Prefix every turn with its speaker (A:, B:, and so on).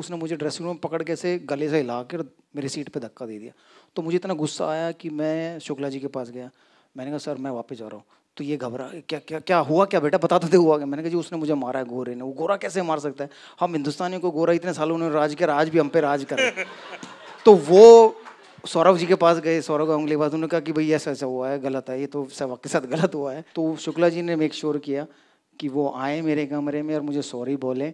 A: उसने मुझे dressing room में पकड़ के से गले से हिला कर मेरी सीट पे धक्का दे दिया तो मुझे इतना गुस्सा आया कि मैं शुक्ला जी के पास गया मैंने कहा सर मैं वापस जा रहा हूँ तो ये घबरा क्या क्या क्या हुआ क्या बेटा बता तो देते हुआ क्या मैंने कहा जी उसने मुझे मारा है गोरे ने वो गोरा कैसे मार सकता है हम हिंदुस्तानियों को गोरा इतने सालों उन्होंने राज किया आज भी हम पे राज करे तो वो सौरभ जी के पास गए सौरभ गांगुली उंगली बाद उन्होंने कहा कि भाई ऐसा ऐसा हुआ है गलत है ये तो के साथ गलत हुआ है तो शुक्ला जी ने मेक श्योर किया कि वो आए मेरे कमरे में और मुझे सॉरी बोले